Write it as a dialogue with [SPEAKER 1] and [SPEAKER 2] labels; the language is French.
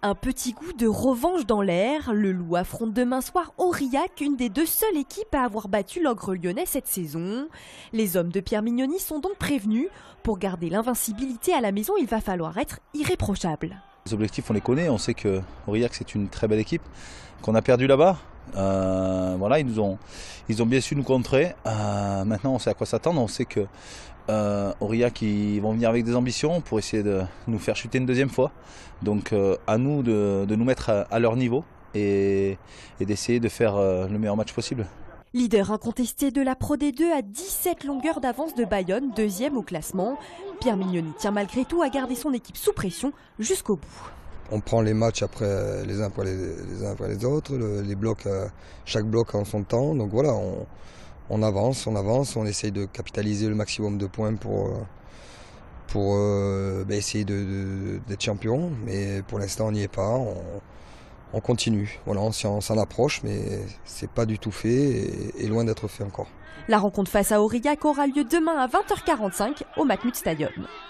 [SPEAKER 1] Un petit goût de revanche dans l'air, le Loup affronte demain soir Aurillac, une des deux seules équipes à avoir battu l'Ogre lyonnais cette saison. Les hommes de Pierre Mignoni sont donc prévenus. Pour garder l'invincibilité à la maison, il va falloir être irréprochable.
[SPEAKER 2] Les objectifs, on les connaît, on sait que c'est une très belle équipe, qu'on a perdu là-bas, euh, voilà, ils ont, bien su nous contrer. Euh, maintenant, on sait à quoi s'attendre. On sait que euh, Aurillac, ils vont venir avec des ambitions pour essayer de nous faire chuter une deuxième fois. Donc, euh, à nous de, nous mettre à, leur niveau et, et d'essayer de faire le meilleur match possible.
[SPEAKER 1] Leader incontesté de la Pro D2 à 17 longueurs d'avance de Bayonne, deuxième au classement. Pierre Mignoni tient malgré tout à garder son équipe sous pression jusqu'au bout.
[SPEAKER 3] On prend les matchs après les uns après les, autres, les blocs, euh, chaque bloc en son temps. Donc voilà, on, avance, on avance, on essaye de capitaliser le maximum de points pour, euh, pour euh, bah, essayer d'être champion. Mais pour l'instant, on n'y est pas. On, continue. Voilà, on s'en approche, mais c'est pas du tout fait et, loin d'être fait encore.
[SPEAKER 1] La rencontre face à Aurillac aura lieu demain à 20h45 au Matmut Stadium.